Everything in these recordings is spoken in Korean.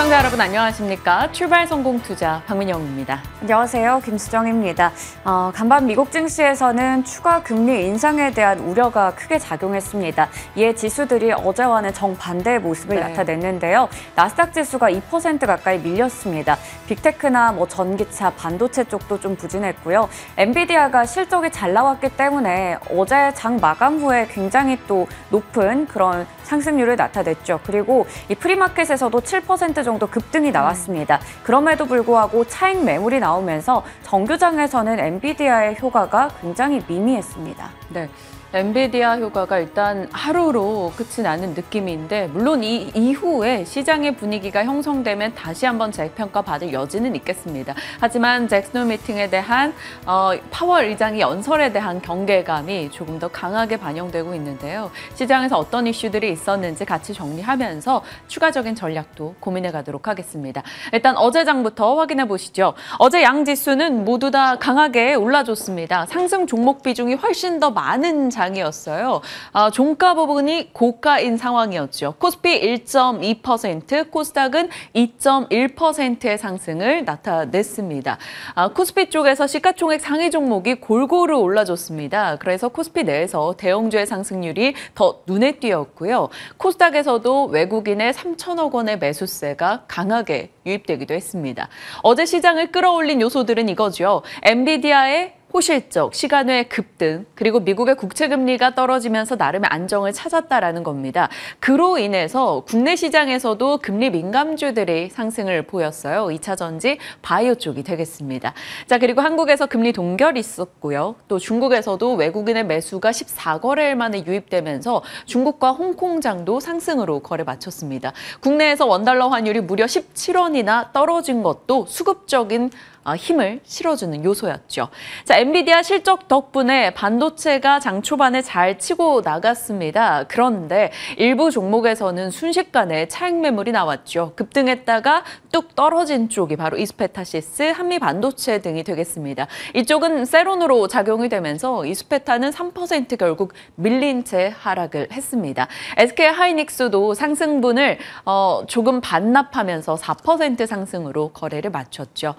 시청자 여러분 안녕하십니까? 출발 성공 투자 박민영입니다. 안녕하세요. 김수정입니다. 어, 간밤 미국 증시에서는 추가 금리 인상에 대한 우려가 크게 작용했습니다. 이에 지수들이 어제와는 정반대의 모습을 네. 나타냈는데요. 나스닥 지수가 2% 가까이 밀렸습니다. 빅테크나 뭐 전기차, 반도체 쪽도 좀 부진했고요. 엔비디아가 실적이 잘 나왔기 때문에 어제 장 마감 후에 굉장히 또 높은 그런 상승률을 나타냈죠. 그리고 이 프리마켓에서도 7% 정도 급등이 나왔습니다. 그럼에도 불구하고 차익 매물이 나오면서 정규장에서는 엔비디아의 효과가 굉장히 미미했습니다. 네. 엔비디아 효과가 일단 하루로 끝이 나는 느낌인데 물론 이 이후에 시장의 분위기가 형성되면 다시 한번 재평가 받을 여지는 있겠습니다. 하지만 잭스노 미팅에 대한 어, 파월 의장의 연설에 대한 경계감이 조금 더 강하게 반영되고 있는데요. 시장에서 어떤 이슈들이 있었는지 같이 정리하면서 추가적인 전략도 고민해 가도록 하겠습니다. 일단 어제 장부터 확인해 보시죠. 어제 양 지수는 모두 다 강하게 올라줬습니다. 상승 종목 비중이 훨씬 더 많은 장 장이었어요. 아, 종가 부분이 고가인 상황이었죠. 코스피 1.2%, 코스닥은 2.1%의 상승을 나타냈습니다. 아, 코스피 쪽에서 시가총액 상위 종목이 골고루 올라줬습니다. 그래서 코스피 내에서 대형주의 상승률이 더 눈에 띄었고요. 코스닥에서도 외국인의 3천억 원의 매수세가 강하게 유입되기도 했습니다. 어제 시장을 끌어올린 요소들은 이거죠. 엔비디아의 호실적, 시간 외 급등, 그리고 미국의 국채금리가 떨어지면서 나름의 안정을 찾았다라는 겁니다. 그로 인해서 국내 시장에서도 금리 민감주들이 상승을 보였어요. 2차 전지, 바이오 쪽이 되겠습니다. 자, 그리고 한국에서 금리 동결이 있었고요. 또 중국에서도 외국인의 매수가 14거래일 만에 유입되면서 중국과 홍콩장도 상승으로 거래 마쳤습니다. 국내에서 원달러 환율이 무려 17원이나 떨어진 것도 수급적인 아, 힘을 실어주는 요소였죠. 자, 엔비디아 실적 덕분에 반도체가 장 초반에 잘 치고 나갔습니다. 그런데 일부 종목에서는 순식간에 차익 매물이 나왔죠. 급등했다가 뚝 떨어진 쪽이 바로 이스페타시스, 한미반도체 등이 되겠습니다. 이쪽은 세론으로 작용이 되면서 이스페타는 3% 결국 밀린 채 하락을 했습니다. SK 하이닉스도 상승분을 어, 조금 반납하면서 4% 상승으로 거래를 마쳤죠.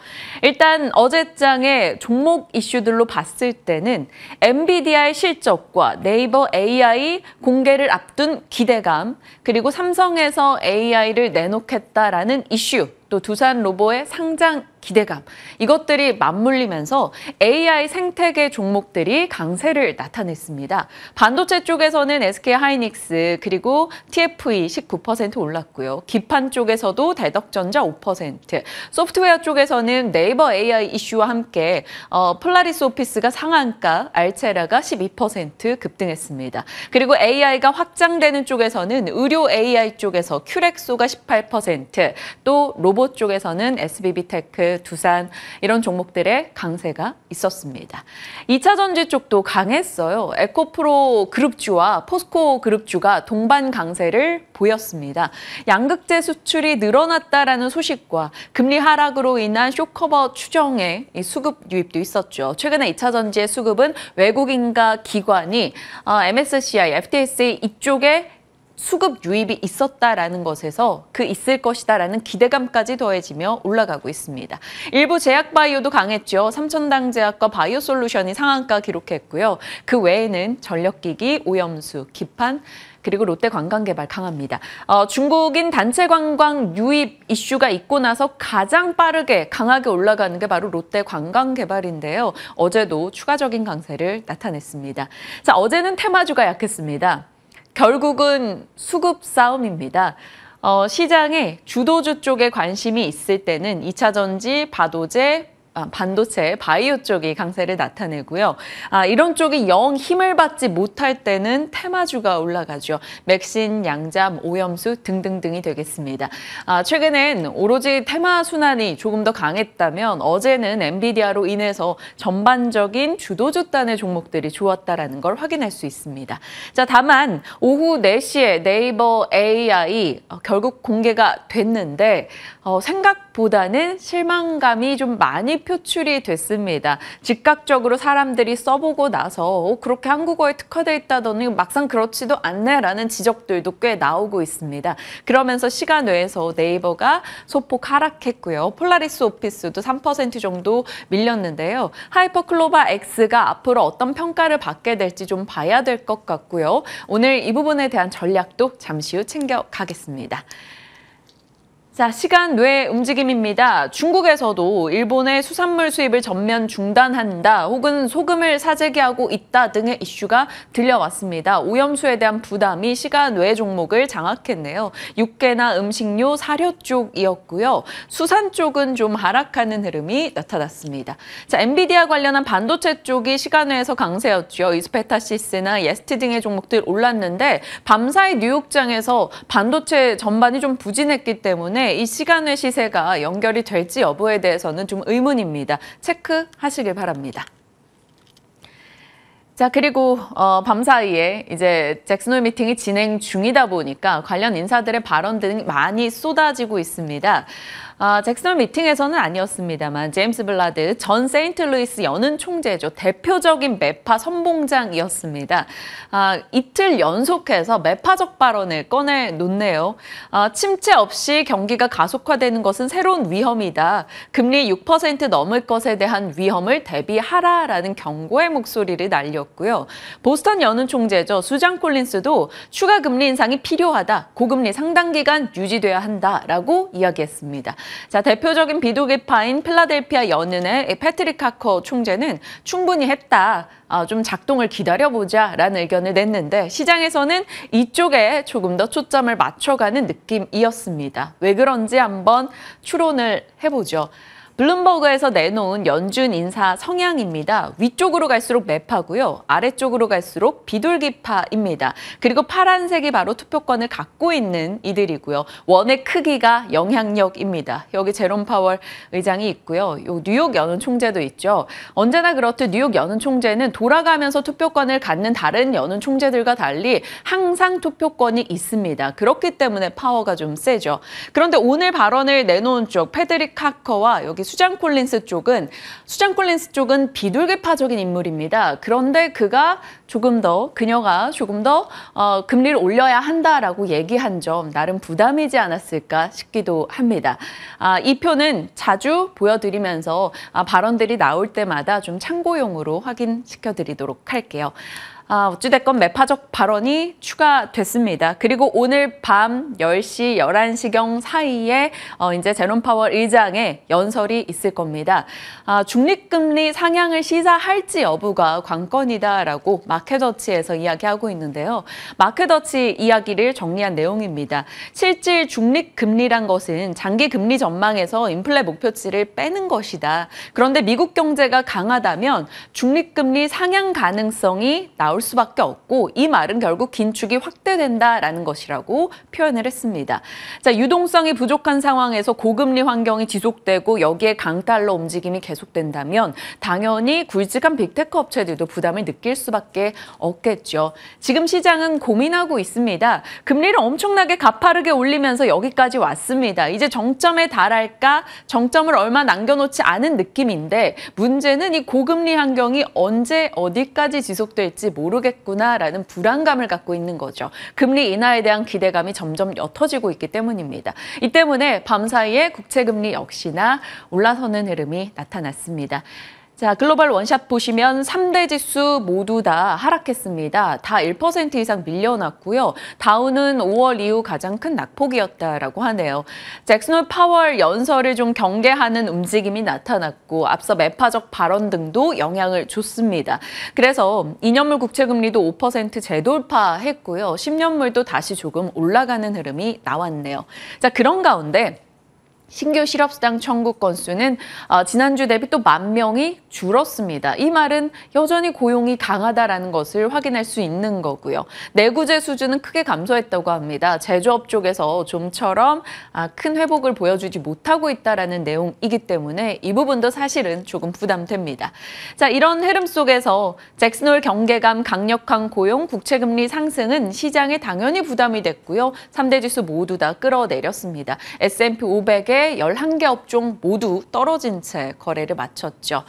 일단 어제장의 종목 이슈들로 봤을 때는 엔비디아의 실적과 네이버 AI 공개를 앞둔 기대감, 그리고 삼성에서 AI를 내놓겠다라는 이슈, 또 두산 로보의 상장 기대감 이것들이 맞물리면서 AI 생태계 종목들이 강세를 나타냈습니다. 반도체 쪽에서는 SK 하이닉스 그리고 TFE 19% 올랐고요. 기판 쪽에서도 대덕전자 5%, 소프트웨어 쪽에서는 네이버 AI 이슈와 함께 어, 플라리스 오피스가 상한가, 알체라가 12% 급등했습니다. 그리고 AI가 확장되는 쪽에서는 의료 AI 쪽에서 큐렉소가 18%, 또 로봇 쪽에서는 SBB테크 두산 이런 종목들의 강세가 있었습니다. 2차 전지 쪽도 강했어요. 에코프로 그룹주와 포스코 그룹주가 동반 강세를 보였습니다. 양극재 수출이 늘어났다라는 소식과 금리 하락으로 인한 쇼커버 추정의 수급 유입도 있었죠. 최근에 2차 전지의 수급은 외국인과 기관이 어, MSCI, FTSE 이쪽에 수급 유입이 있었다라는 것에서 그 있을 것이다라는 기대감까지 더해지며 올라가고 있습니다. 일부 제약바이오도 강했죠. 삼천당제약과 바이오솔루션이 상한가 기록했고요. 그 외에는 전력기기, 오염수, 기판, 그리고 롯데 관광개발 강합니다. 어, 중국인 단체 관광 유입 이슈가 있고 나서 가장 빠르게 강하게 올라가는 게 바로 롯데 관광개발인데요. 어제도 추가적인 강세를 나타냈습니다. 자, 어제는 테마주가 약했습니다. 결국은 수급 싸움입니다. 어, 시장에 주도주 쪽에 관심이 있을 때는 이차전지 바도제, 아, 반도체 바이오 쪽이 강세를 나타내고요. 아, 이런 쪽이 영 힘을 받지 못할 때는 테마주가 올라가죠. 맥신, 양잠, 오염수 등등등이 되겠습니다. 아, 최근엔 오로지 테마 순환이 조금 더 강했다면 어제는 엔비디아로 인해서 전반적인 주도주단의 종목들이 좋았다라는 걸 확인할 수 있습니다. 자, 다만 오후 4시에 네이버 AI 어, 결국 공개가 됐는데 어, 생각보다는 실망감이 좀 많이 표출이 됐습니다. 즉각적으로 사람들이 써보고 나서 어, 그렇게 한국어에 특화돼 있다더니 막상 그렇지도 않네라는 지적들도 꽤 나오고 있습니다. 그러면서 시간 외에서 네이버가 소폭 하락했고요. 폴라리스 오피스도 3% 정도 밀렸는데요. 하이퍼클로바 X가 앞으로 어떤 평가를 받게 될지 좀 봐야 될 것 같고요. 오늘 이 부분에 대한 전략도 잠시 후 챙겨가겠습니다. 자, 시간 외 움직임입니다. 중국에서도 일본의 수산물 수입을 전면 중단한다 혹은 소금을 사재기하고 있다 등의 이슈가 들려왔습니다. 오염수에 대한 부담이 시간 외 종목을 장악했네요. 육개나 음식료, 사료 쪽이었고요. 수산 쪽은 좀 하락하는 흐름이 나타났습니다. 자, 엔비디아 관련한 반도체 쪽이 시간 외에서 강세였죠. 이스페타시스나 예스티 등의 종목들 올랐는데 밤사이 뉴욕장에서 반도체 전반이 좀 부진했기 때문에 때문에 이 시간 의 시세가 연결이 될지 여부에 대해서는 좀 의문입니다. 체크하시길 바랍니다. 자 그리고 어, 밤 사이에 이제 잭슨홀 미팅이 진행 중이다 보니까 관련 인사들의 발언 등 많이 쏟아지고 있습니다. 아, 잭슨 미팅에서는 아니었습니다만 제임스 블라드 전 세인트루이스 연은 총재죠. 대표적인 매파 선봉장이었습니다. 아, 이틀 연속해서 매파적 발언을 꺼내 놓네요. 아, 침체 없이 경기가 가속화되는 것은 새로운 위험이다. 금리 6% 넘을 것에 대한 위험을 대비하라라는 경고의 목소리를 날렸고요. 보스턴 연은 총재죠. 수장 콜린스도 추가 금리 인상이 필요하다. 고금리 상당 기간 유지돼야 한다라고 이야기했습니다. 자, 대표적인 비도기파인 필라델피아 연은의 패트릭 카커 총재는 충분히 했다. 아, 좀 작동을 기다려보자 라는 의견을 냈는데 시장에서는 이쪽에 조금 더 초점을 맞춰가는 느낌이었습니다. 왜 그런지 한번 추론을 해보죠. 블룸버그에서 내놓은 연준 인사 성향입니다. 위쪽으로 갈수록 매파고요. 아래쪽으로 갈수록 비둘기파입니다. 그리고 파란색이 바로 투표권을 갖고 있는 이들이고요. 원의 크기가 영향력입니다. 여기 제롬 파월 의장이 있고요. 요 뉴욕 연은 총재도 있죠. 언제나 그렇듯 뉴욕 연은 총재는 돌아가면서 투표권을 갖는 다른 연은 총재들과 달리 항상 투표권이 있습니다. 그렇기 때문에 파워가 좀 세죠. 그런데 오늘 발언을 내놓은 쪽페드릭 카커와 여기 수잔 콜린스 쪽은 수잔 콜린스 쪽은 비둘기파적인 인물입니다. 그런데 그가 조금 더 그녀가 조금 더 어, 금리를 올려야 한다라고 얘기한 점 나름 부담이지 않았을까 싶기도 합니다. 아, 이 표는 자주 보여드리면서 아, 발언들이 나올 때마다 좀 참고용으로 확인시켜드리도록 할게요. 아, 어찌됐건 매파적 발언이 추가됐습니다. 그리고 오늘 밤 10시, 11시경 사이에 어, 이제 제롬 파월 의장의 연설이 있을 겁니다. 아, 중립금리 상향을 시사할지 여부가 관건이다라고 마켓더치에서 이야기하고 있는데요. 마켓더치 이야기를 정리한 내용입니다. 실질 중립금리란 것은 장기금리 전망에서 인플레 목표치를 빼는 것이다. 그런데 미국 경제가 강하다면 중립금리 상향 가능성이 나올 나올 수밖에 없고 이 말은 결국 긴축이 확대된다라는 것이라고 표현을 했습니다. 자, 유동성이 부족한 상황에서 고금리 환경이 지속되고 여기에 강달러 움직임이 계속된다면 당연히 굵직한 빅테크 업체들도 부담을 느낄 수밖에 없겠죠. 지금 시장은 고민하고 있습니다. 금리를 엄청나게 가파르게 올리면서 여기까지 왔습니다. 이제 정점에 달할까? 정점을 얼마 남겨놓지 않은 느낌인데 문제는 이 고금리 환경이 언제 어디까지 지속될지 모르겠습니다. 모르겠구나라는 불안감을 갖고 있는 거죠. 금리 인하에 대한 기대감이 점점 옅어지고 있기 때문입니다. 이 때문에 밤사이에 국채금리 역시나 올라서는 흐름이 나타났습니다. 자, 글로벌 원샷 보시면 3대 지수 모두 다 하락했습니다. 다 1% 이상 밀려났고요. 다우는 5월 이후 가장 큰 낙폭이었다라고 하네요. 잭슨홀 파월 연설을 좀 경계하는 움직임이 나타났고 앞서 매파적 발언 등도 영향을 줬습니다. 그래서 2년물 국채금리도 5% 재돌파했고요. 10년물도 다시 조금 올라가는 흐름이 나왔네요. 자, 그런 가운데 신규 실업수당 청구 건수는 어, 지난주 대비 또 만 명이 줄었습니다. 이 말은 여전히 고용이 강하다라는 것을 확인할 수 있는 거고요. 내구재 수준은 크게 감소했다고 합니다. 제조업 쪽에서 좀처럼 아, 큰 회복을 보여주지 못하고 있다는 내용이기 때문에 이 부분도 사실은 조금 부담됩니다. 자, 이런 흐름 속에서 잭슨홀 경계감 강력한 고용 국채금리 상승은 시장에 당연히 부담이 됐고요. 3대 지수 모두 다 끌어내렸습니다. S&P 500에 11개 업종 모두 떨어진 채 거래를 마쳤죠.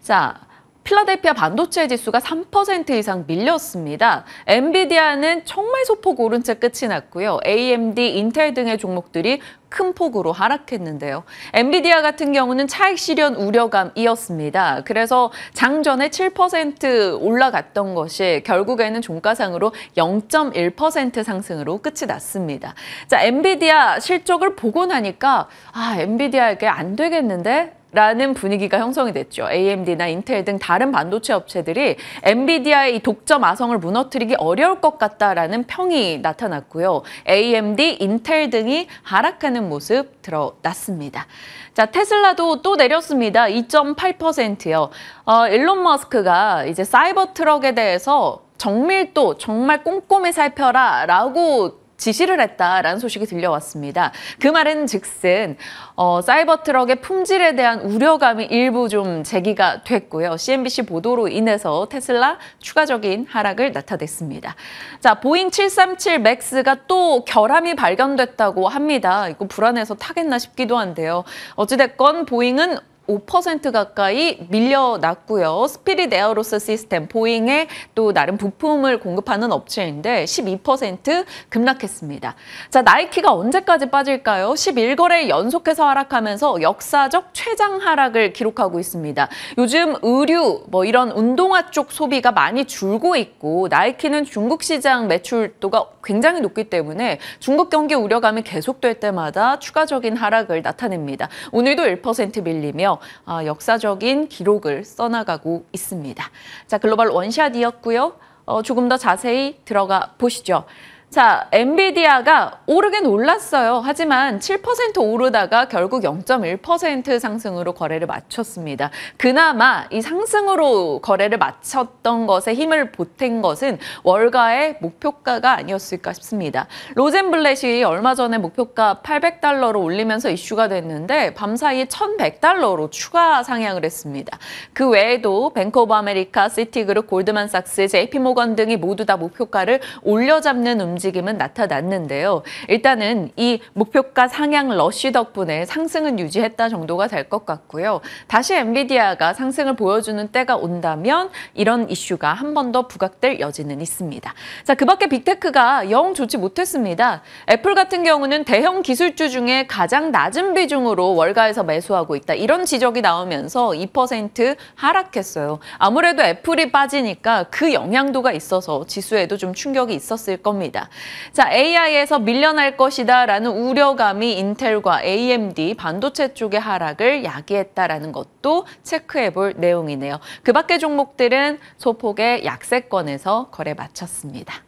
자, 필라델피아 반도체 지수가 3% 이상 밀렸습니다. 엔비디아는 정말 소폭 오른채 끝이 났고요. AMD, 인텔 등의 종목들이 큰 폭으로 하락했는데요. 엔비디아 같은 경우는 차익 실현 우려감이었습니다. 그래서 장전에 7% 올라갔던 것이 결국에는 종가상으로 0.1% 상승으로 끝이 났습니다. 자, 엔비디아 실적을 보고 나니까 아, 엔비디아에게 안 되겠는데 라는 분위기가 형성이 됐죠. AMD나 인텔 등 다른 반도체 업체들이 엔비디아의 독점 아성을 무너뜨리기 어려울 것 같다라는 평이 나타났고요. AMD, 인텔 등이 하락하는 모습 드러났습니다. 자, 테슬라도 또 내렸습니다. 2.8%요. 어, 일론 머스크가 이제 사이버 트럭에 대해서 정밀도 정말 꼼꼼히 살펴라 라고 지시를 했다라는 소식이 들려왔습니다. 그 말은 즉슨 어, 사이버 트럭의 품질에 대한 우려감이 일부 좀 제기가 됐고요. CNBC 보도로 인해서 테슬라 추가적인 하락을 나타냈습니다. 자, 보잉 737 맥스가 또 결함이 발견됐다고 합니다. 이거 불안해서 타겠나 싶기도 한데요. 어찌됐건 보잉은 5% 가까이 밀려났고요. 스피릿 에어로스 시스템, 보잉에또 나름 부품을 공급하는 업체인데 12% 급락했습니다. 자, 나이키가 언제까지 빠질까요? 11거래 연속해서 하락하면서 역사적 최장 하락을 기록하고 있습니다. 요즘 의류, 뭐 이런 운동화 쪽 소비가 많이 줄고 있고 나이키는 중국 시장 매출도가 굉장히 높기 때문에 중국 경기 우려감이 계속될 때마다 추가적인 하락을 나타냅니다. 오늘도 1% 밀리며 아, 역사적인 기록을 써나가고 있습니다. 자, 글로벌 원샷이었고요. 어, 조금 더 자세히 들어가 보시죠. 자, 엔비디아가 오르긴 올랐어요. 하지만 7% 오르다가 결국 0.1% 상승으로 거래를 마쳤습니다. 그나마 이 상승으로 거래를 마쳤던 것에 힘을 보탠 것은 월가의 목표가가 아니었을까 싶습니다. 로젠블렛이 얼마 전에 목표가 800달러로 올리면서 이슈가 됐는데 밤사이 1100달러로 추가 상향을 했습니다. 그 외에도 뱅크 오브 아메리카, 시티그룹, 골드만삭스, JP모건 등이 모두 다 목표가를 올려잡는 움직임 움직임은 나타났는데요. 일단은 이 목표가 상향 러쉬 덕분에 상승은 유지했다 정도가 될 것 같고요. 다시 엔비디아가 상승을 보여주는 때가 온다면 이런 이슈가 한 번 더 부각될 여지는 있습니다. 자, 그 밖에 빅테크가 영 좋지 못했습니다. 애플 같은 경우는 대형 기술주 중에 가장 낮은 비중으로 월가에서 매수하고 있다. 이런 지적이 나오면서 2% 하락했어요. 아무래도 애플이 빠지니까 그 영향도가 있어서 지수에도 좀 충격이 있었을 겁니다. 자, AI에서 밀려날 것이다 라는 우려감이 인텔과 AMD 반도체 쪽의 하락을 야기했다라는 것도 체크해 볼 내용이네요. 그 밖의 종목들은 소폭의 약세권에서 거래 마쳤습니다.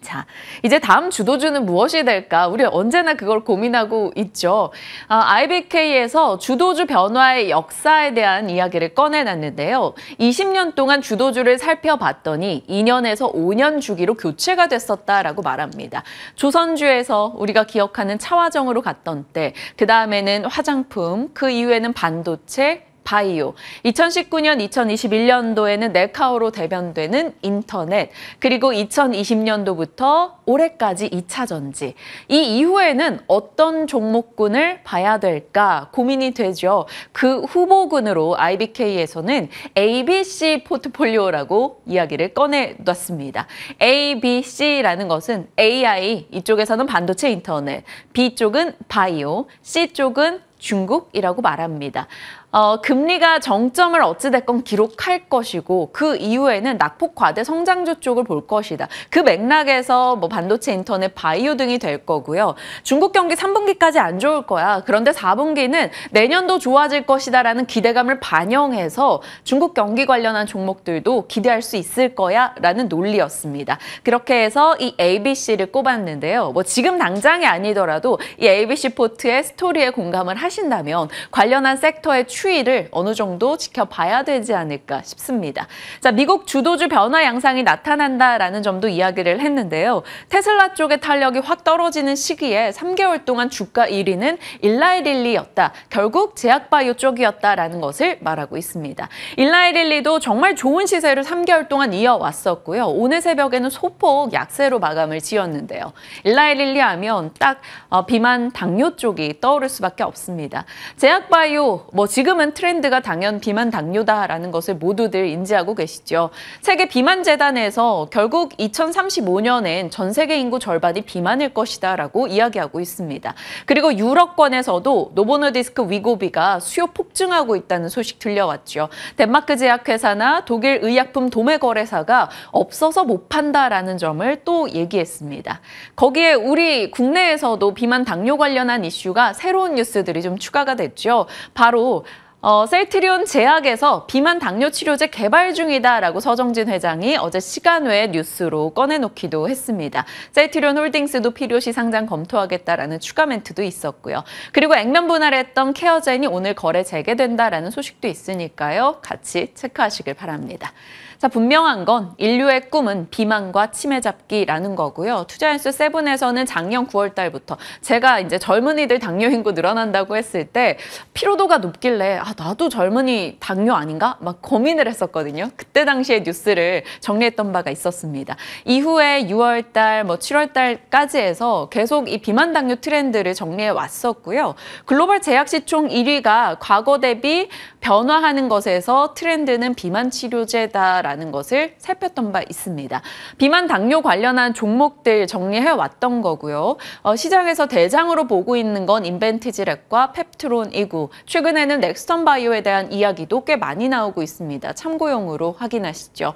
자, 이제 다음 주도주는 무엇이 될까? 우리 언제나 그걸 고민하고 있죠. 아, IBK에서 주도주 변화의 역사에 대한 이야기를 꺼내놨는데요. 20년 동안 주도주를 살펴봤더니 2년에서 5년 주기로 교체가 됐었다라고 말합니다. 조선주에서 우리가 기억하는 차화정으로 갔던 때, 그 다음에는 화장품, 그 이후에는 반도체, 바이오, 2019년, 2021년도에는 넬카오로 대변되는 인터넷, 그리고 2020년도부터 올해까지 2차 전지. 이 이후에는 어떤 종목군을 봐야 될까 고민이 되죠. 그 후보군으로 IBK에서는 ABC 포트폴리오라고 이야기를 꺼내놨습니다. ABC라는 것은 AI, 이쪽에서는 반도체 인터넷, B 쪽은 바이오, C 쪽은 중국이라고 말합니다. 어, 금리가 정점을 어찌됐건 기록할 것이고 그 이후에는 낙폭 과대 성장주 쪽을 볼 것이다. 그 맥락에서 뭐 반도체, 인터넷, 바이오 등이 될 거고요. 중국 경기 3분기까지 안 좋을 거야. 그런데 4분기는 내년도 좋아질 것이다라는 기대감을 반영해서 중국 경기 관련한 종목들도 기대할 수 있을 거야라는 논리였습니다. 그렇게 해서 이 ABC를 꼽았는데요. 뭐 지금 당장이 아니더라도 이 ABC 포트의 스토리에 공감을 하신다면 관련한 섹터의 추이를 어느 정도 지켜봐야 되지 않을까 싶습니다. 자, 미국 주도주 변화 양상이 나타난다라는 점도 이야기를 했는데요. 테슬라 쪽의 탄력이 확 떨어지는 시기에 3개월 동안 주가 1위는 일라이 릴리였다. 결국 제약바이오 쪽이었다라는 것을 말하고 있습니다. 일라이 릴리도 정말 좋은 시세를 3개월 동안 이어왔었고요. 오늘 새벽에는 소폭 약세로 마감을 지었는데요. 일라이 릴리 하면 딱 어, 비만 당뇨 쪽이 떠오를 수밖에 없습니다. 제약바이오 뭐 지금 지금은 트렌드가 당연 비만 당뇨다라는 것을 모두들 인지하고 계시죠. 세계 비만 재단에서 결국 2035년엔 전 세계 인구 절반이 비만일 것이다라고 이야기하고 있습니다. 그리고 유럽권에서도 노보노디스크 위고비가 수요 폭증하고 있다는 소식 들려왔죠. 덴마크 제약회사나 독일 의약품 도매 거래사가 없어서 못 판다라는 점을 또 얘기했습니다. 거기에 우리 국내에서도 비만 당뇨 관련한 이슈가 새로운 뉴스들이 좀 추가가 됐죠. 바로 어, 셀트리온 제약에서 비만 당뇨 치료제 개발 중이다라고 서정진 회장이 어제 시간외 뉴스로 꺼내놓기도 했습니다. 셀트리온 홀딩스도 필요시 상장 검토하겠다라는 추가 멘트도 있었고요. 그리고 액면 분할했던 케어젠이 오늘 거래 재개된다라는 소식도 있으니까요. 같이 체크하시길 바랍니다. 자, 분명한 건 인류의 꿈은 비만과 치매 잡기라는 거고요. 투자인수 세븐에서는 작년 9월 달부터 제가 이제 젊은이들 당뇨 인구 늘어난다고 했을 때 피로도가 높길래 아, 나도 젊은이 당뇨 아닌가? 막 고민을 했었거든요. 그때 당시에 뉴스를 정리했던 바가 있었습니다. 이후에 6월 달, 뭐 7월 달까지 해서 계속 이 비만 당뇨 트렌드를 정리해 왔었고요. 글로벌 제약 시총 1위가 과거 대비 변화하는 것에서 트렌드는 비만 치료제다 있다라는 것을 살폈던 바 있습니다. 비만 당뇨 관련한 종목들 정리해 왔던 거고요. 어, 시장에서 대장으로 보고 있는 건인벤티지렉과 펩트론이고 최근에는 넥스턴 바이오에 대한 이야기도 꽤 많이 나오고 있습니다. 참고용으로 확인하시죠.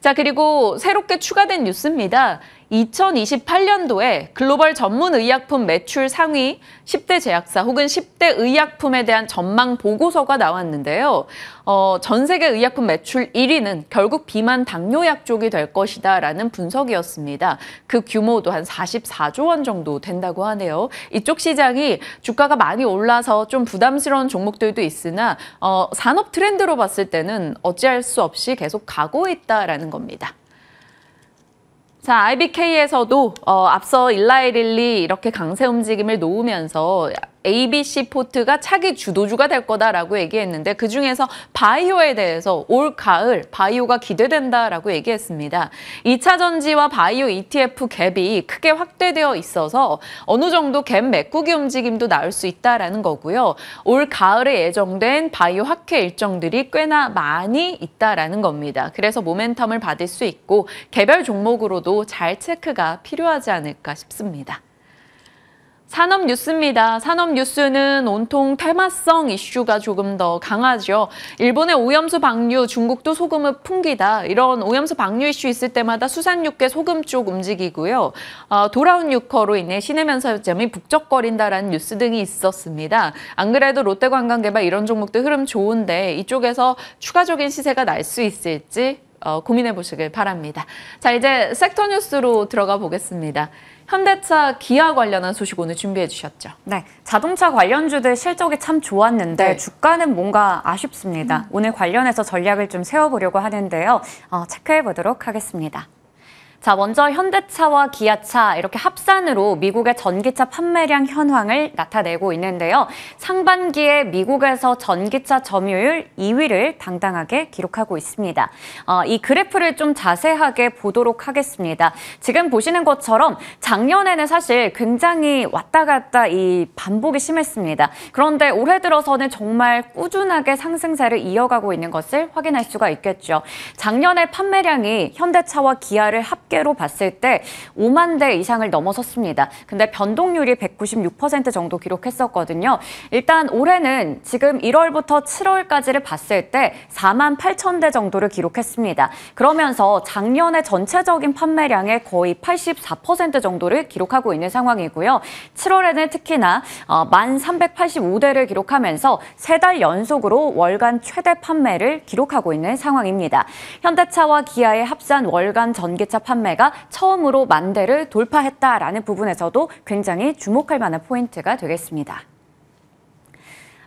자 그리고 새롭게 추가된 뉴스입니다. 2028년도에 글로벌 전문 의약품 매출 상위 10대 제약사 혹은 10대 의약품에 대한 전망 보고서가 나왔는데요. 어, 전 세계 의약품 매출 1위는 결국 비만 당뇨약 쪽이 될 것이다 라는 분석이었습니다. 그 규모도 한 44조 원 정도 된다고 하네요. 이쪽 시장이 주가가 많이 올라서 좀 부담스러운 종목들도 있으나 어, 산업 트렌드로 봤을 때는 어찌할 수 없이 계속 가고 있다라는 겁니다. 자, IBK에서도 어, 앞서 일라이릴리 이렇게 강세 움직임을 놓으면서 ABC 포트가 차기 주도주가 될 거다라고 얘기했는데 그중에서 바이오에 대해서 올 가을 바이오가 기대된다라고 얘기했습니다. 2차 전지와 바이오 ETF 갭이 크게 확대되어 있어서 어느 정도 갭 메꾸기 움직임도 나올 수 있다라는 거고요. 올 가을에 예정된 바이오 학회 일정들이 꽤나 많이 있다라는 겁니다. 그래서 모멘텀을 받을 수 있고 개별 종목으로도 잘 체크가 필요하지 않을까 싶습니다. 산업 뉴스입니다. 산업 뉴스는 온통 테마성 이슈가 조금 더 강하죠. 일본의 오염수 방류, 중국도 소금을 풍기다. 이런 오염수 방류 이슈 있을 때마다 수산육계 소금 쪽 움직이고요. 어, 돌아온 육허로 인해 시내 면세점이 북적거린다라는 뉴스 등이 있었습니다. 안 그래도 롯데관광개발 이런 종목도 흐름 좋은데 이쪽에서 추가적인 시세가 날 수 있을지 어, 고민해 보시길 바랍니다. 자, 이제 섹터 뉴스로 들어가 보겠습니다. 현대차 기아 관련한 소식 오늘 준비해 주셨죠. 네, 자동차 관련주들 실적이 참 좋았는데 네. 주가는 뭔가 아쉽습니다. 음. 오늘 관련해서 전략을 좀 세워보려고 하는데요. 어, 체크해 보도록 하겠습니다. 자, 먼저 현대차와 기아차 이렇게 합산으로 미국의 전기차 판매량 현황을 나타내고 있는데요. 상반기에 미국에서 전기차 점유율 2위를 당당하게 기록하고 있습니다. 어, 이 그래프를 좀 자세하게 보도록 하겠습니다. 지금 보시는 것처럼 작년에는 사실 굉장히 왔다 갔다 이 반복이 심했습니다. 그런데 올해 들어서는 정말 꾸준하게 상승세를 이어가고 있는 것을 확인할 수가 있겠죠. 작년에 판매량이 현대차와 기아를 합계 통계로 봤을 때 5만 대 이상을 넘어섰습니다. 근데 변동률이 196% 정도 기록했었거든요. 일단 올해는 지금 1월부터 7월까지를 봤을 때 4만 8천 대 정도를 기록했습니다. 그러면서 작년에 전체적인 판매량의 거의 84% 정도를 기록하고 있는 상황이고요. 7월에는 특히나 1,385대를 어, 기록하면서 세달 연속으로 월간 최대 판매를 기록하고 있는 상황입니다. 현대차와 기아의 합산 월간 전기차 판매 판매가 처음으로 만 대를 돌파했다라는 부분에서도 굉장히 주목할 만한 포인트가 되겠습니다.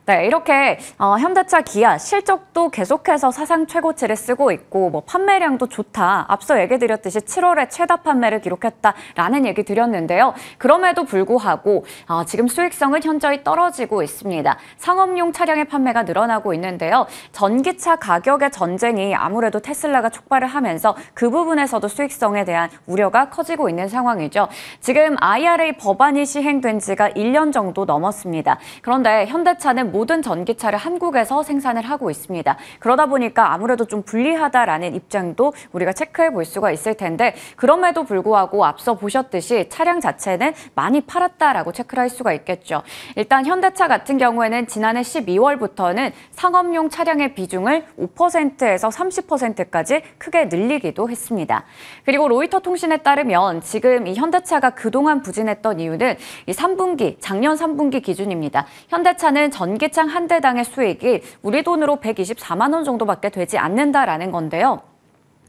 네, 이렇게 어, 현대차 기아 실적도 계속해서 사상 최고치를 쓰고 있고 뭐 판매량도 좋다. 앞서 얘기 드렸듯이 7월에 최다 판매를 기록했다라는 얘기 드렸는데요. 그럼에도 불구하고 어, 지금 수익성은 현저히 떨어지고 있습니다. 상업용 차량의 판매가 늘어나고 있는데요. 전기차 가격의 전쟁이 아무래도 테슬라가 촉발을 하면서 그 부분에서도 수익성에 대한 우려가 커지고 있는 상황이죠. 지금 IRA 법안이 시행된 지가 1년 정도 넘었습니다. 그런데 현대차는 모든 전기차를 한국에서 생산을 하고 있습니다. 그러다 보니까 아무래도 좀 불리하다라는 입장도 우리가 체크해 볼 수가 있을 텐데 그럼에도 불구하고 앞서 보셨듯이 차량 자체는 많이 팔았다라고 체크를 할 수가 있겠죠. 일단 현대차 같은 경우에는 지난해 12월부터는 상업용 차량의 비중을 5%에서 30%까지 크게 늘리기도 했습니다. 그리고 로이터 통신에 따르면 지금 이 현대차가 그동안 부진했던 이유는 이 3분기, 작년 3분기 기준입니다. 현대차는 전기 유리창 한 대당의 수익이 우리 돈으로 124만 원 정도밖에 되지 않는다라는 건데요.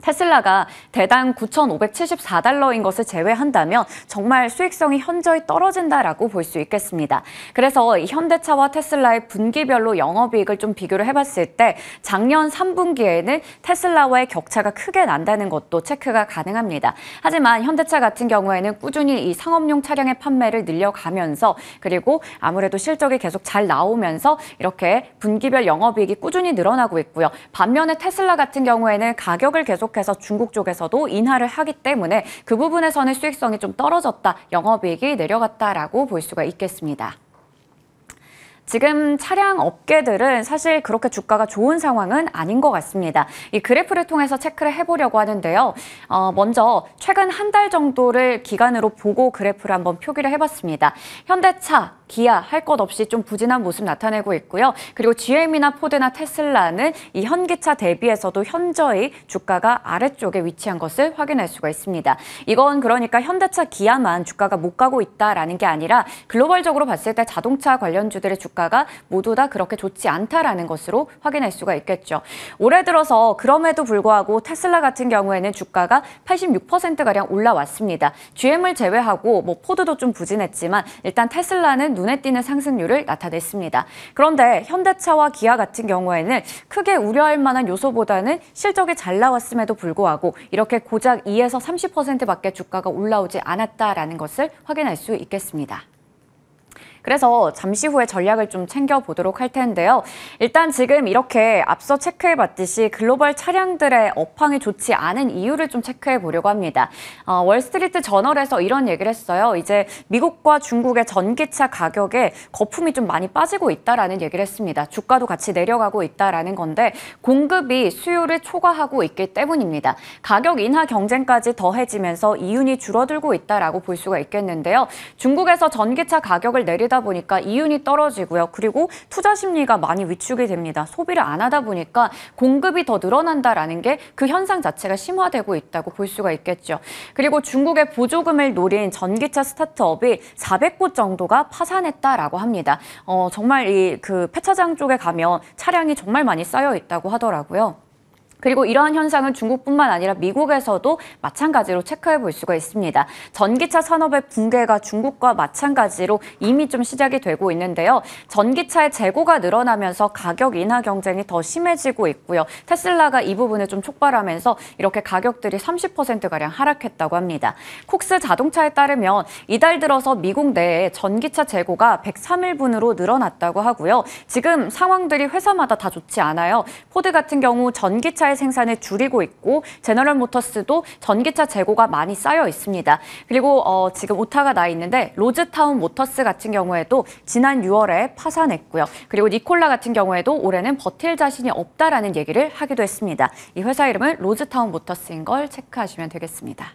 테슬라가 대당 9,574달러인 것을 제외한다면 정말 수익성이 현저히 떨어진다라고 볼 수 있겠습니다. 그래서 현대차와 테슬라의 분기별로 영업이익을 좀 비교를 해봤을 때 작년 3분기에는 테슬라와의 격차가 크게 난다는 것도 체크가 가능합니다. 하지만 현대차 같은 경우에는 꾸준히 이 상업용 차량의 판매를 늘려가면서 그리고 아무래도 실적이 계속 잘 나오면서 이렇게 분기별 영업이익이 꾸준히 늘어나고 있고요. 반면에 테슬라 같은 경우에는 가격을 계속 계속해서 중국 쪽에서도 인하를 하기 때문에 그 부분에서는 수익성이 좀 떨어졌다, 영업이익이 내려갔다라고 볼 수가 있겠습니다. 지금 차량 업계들은 사실 그렇게 주가가 좋은 상황은 아닌 것 같습니다. 이 그래프를 통해서 체크를 해보려고 하는데요. 어, 먼저 최근 한 달 정도를 기간으로 보고 그래프를 한번 표기를 해봤습니다. 현대차, 기아 할 것 없이 좀 부진한 모습 나타내고 있고요. 그리고 GM이나 포드나 테슬라는 이 현기차 대비해서도 현저히 주가가 아래쪽에 위치한 것을 확인할 수가 있습니다. 이건 그러니까 현대차 기아만 주가가 못 가고 있다라는 게 아니라 글로벌적으로 봤을 때 자동차 관련주들의 주가가 모두 다 그렇게 좋지 않다라는 것으로 확인할 수가 있겠죠. 올해 들어서 그럼에도 불구하고 테슬라 같은 경우에는 주가가 86%가량 올라왔습니다. GM을 제외하고 뭐 포드도 좀 부진했지만 일단 테슬라는 눈에 띄는 상승률을 나타냈습니다. 그런데 현대차와 기아 같은 경우에는 크게 우려할 만한 요소보다는 실적이 잘 나왔음에도 불구하고 이렇게 고작 2에서 30%밖에 주가가 올라오지 않았다라는 것을 확인할 수 있겠습니다. 그래서 잠시 후에 전략을 좀 챙겨보도록 할 텐데요. 일단 지금 이렇게 앞서 체크해봤듯이 글로벌 차량들의 업황이 좋지 않은 이유를 좀 체크해보려고 합니다. 어, 월스트리트 저널에서 이런 얘기를 했어요. 이제 미국과 중국의 전기차 가격에 거품이 좀 많이 빠지고 있다라는 얘기를 했습니다. 주가도 같이 내려가고 있다라는 건데 공급이 수요를 초과하고 있기 때문입니다. 가격 인하 경쟁까지 더해지면서 이윤이 줄어들고 있다라고 볼 수가 있겠는데요. 중국에서 전기차 가격을 내리 되다 보니까 이윤이 떨어지고요. 그리고 투자 심리가 많이 위축이 됩니다. 소비를 안 하다 보니까 공급이 더 늘어난다라는 게 그 현상 자체가 심화되고 있다고 볼 수가 있겠죠. 그리고 중국의 보조금을 노린 전기차 스타트업이 400곳 정도가 파산했다라고 합니다. 어, 정말 이 그 폐차장 쪽에 가면 차량이 정말 많이 쌓여 있다고 하더라고요. 그리고 이러한 현상은 중국뿐만 아니라 미국에서도 마찬가지로 체크해 볼 수가 있습니다. 전기차 산업의 붕괴가 중국과 마찬가지로 이미 좀 시작이 되고 있는데요. 전기차의 재고가 늘어나면서 가격 인하 경쟁이 더 심해지고 있고요. 테슬라가 이 부분을 좀 촉발하면서 이렇게 가격들이 30%가량 하락했다고 합니다. 콕스 자동차에 따르면 이달 들어서 미국 내에 전기차 재고가 103일분으로 늘어났다고 하고요. 지금 상황들이 회사마다 다 좋지 않아요. 포드 같은 경우 전기차 휘발차의 생산을 줄이고 있고 제너럴 모터스도 전기차 재고가 많이 쌓여 있습니다. 그리고 어, 지금 오타가 나 있는데 로즈타운 모터스 같은 경우에도 지난 6월에 파산했고요. 그리고 니콜라 같은 경우에도 올해는 버틸 자신이 없다라는 얘기를 하기도 했습니다. 이 회사 이름은 로즈타운 모터스인 걸 체크하시면 되겠습니다.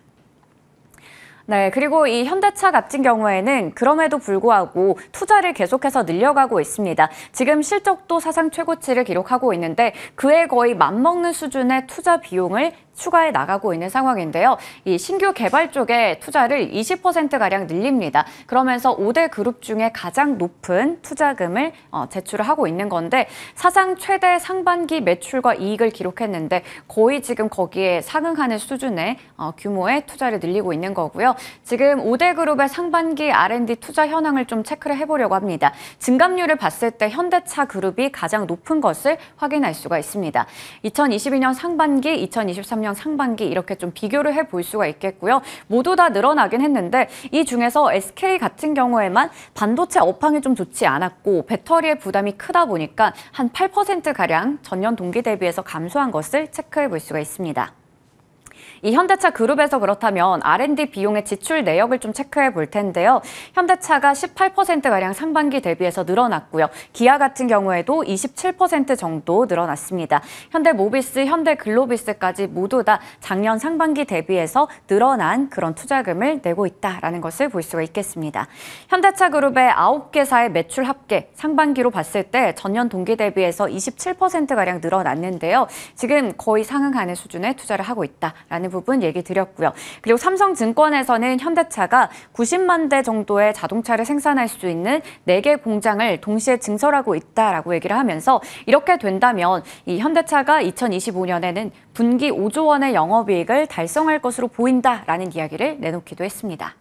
네, 그리고 이 현대차 값은 경우에는 그럼에도 불구하고 투자를 계속해서 늘려가고 있습니다. 지금 실적도 사상 최고치를 기록하고 있는데 그에 거의 맞먹는 수준의 투자 비용을 추가해 나가고 있는 상황인데요. 이 신규 개발 쪽에 투자를 20%가량 늘립니다. 그러면서 5대 그룹 중에 가장 높은 투자금을 어, 제출을 하고 있는 건데 사상 최대 상반기 매출과 이익을 기록했는데 거의 지금 거기에 상응하는 수준의 어, 규모의 투자를 늘리고 있는 거고요. 지금 5대 그룹의 상반기 R&D 투자 현황을 좀 체크를 해보려고 합니다. 증감률을 봤을 때 현대차 그룹이 가장 높은 것을 확인할 수가 있습니다. 2022년 상반기, 2023년 2023년 상반기 이렇게 좀 비교를 해볼 수가 있겠고요. 모두 다 늘어나긴 했는데 이 중에서 SK 같은 경우에만 반도체 업황이 좀 좋지 않았고 배터리의 부담이 크다 보니까 한 8%가량 전년 동기 대비해서 감소한 것을 체크해 볼 수가 있습니다. 이 현대차 그룹에서 그렇다면 R&D 비용의 지출 내역을 좀 체크해 볼 텐데요. 현대차가 18%가량 상반기 대비해서 늘어났고요. 기아 같은 경우에도 27% 정도 늘어났습니다. 현대모비스, 현대글로비스까지 모두 다 작년 상반기 대비해서 늘어난 그런 투자금을 내고 있다라는 것을 볼 수가 있겠습니다. 현대차 그룹의 9개사의 매출 합계 상반기로 봤을 때 전년 동기 대비해서 27%가량 늘어났는데요. 지금 거의 상응하는 수준의 투자를 하고 있다라는 있다는 부분 얘기 드렸고요. 그리고 삼성증권에서는 현대차가 90만 대 정도의 자동차를 생산할 수 있는 4개 공장을 동시에 증설하고 있다라고 얘기를 하면서 이렇게 된다면 이 현대차가 2025년에는 분기 5조 원의 영업이익을 달성할 것으로 보인다라는 이야기를 내놓기도 했습니다.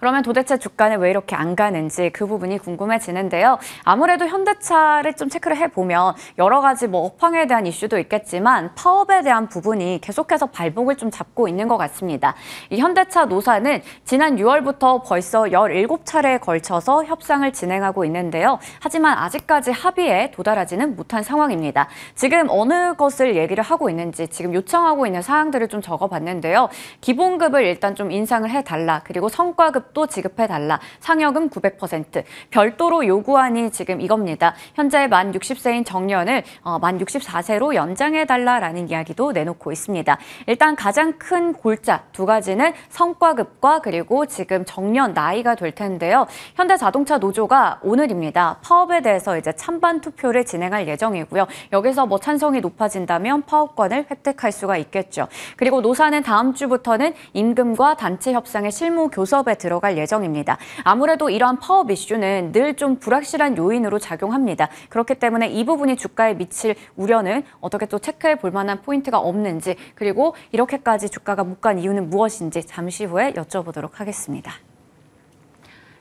그러면 도대체 주가는 왜 이렇게 안 가는지 그 부분이 궁금해지는데요. 아무래도 현대차를 좀 체크를 해보면 여러 가지 뭐 업황에 대한 이슈도 있겠지만 파업에 대한 부분이 계속해서 발목을 좀 잡고 있는 것 같습니다. 이 현대차 노사는 지난 6월부터 벌써 17차례에 걸쳐서 협상을 진행하고 있는데요. 하지만 아직까지 합의에 도달하지는 못한 상황입니다. 지금 어느 것을 얘기를 하고 있는지 지금 요청하고 있는 사항들을 좀 적어봤는데요. 기본급을 일단 좀 인상을 해달라. 그리고 성과급 또 지급해달라. 상여금 900%. 별도로 요구안이 지금 이겁니다. 현재 만 60세인 정년을 어, 만 64세로 연장해달라라는 이야기도 내놓고 있습니다. 일단 가장 큰 골자 두 가지는 성과급과 그리고 지금 정년 나이가 될 텐데요. 현대자동차 노조가 오늘입니다. 파업에 대해서 이제 찬반 투표를 진행할 예정이고요. 여기서 뭐 찬성이 높아진다면 파업권을 획득할 수가 있겠죠. 그리고 노사는 다음 주부터는 임금과 단체 협상의 실무 교섭에 들어 들어갈 예정입니다. 아무래도 이러한 파업 이슈는 늘 좀 불확실한 요인으로 작용합니다. 그렇기 때문에 이 부분이 주가에 미칠 우려는 어떻게 또 체크해 볼 만한 포인트가 없는지 그리고 이렇게까지 주가가 못 간 이유는 무엇인지 잠시 후에 여쭤보도록 하겠습니다.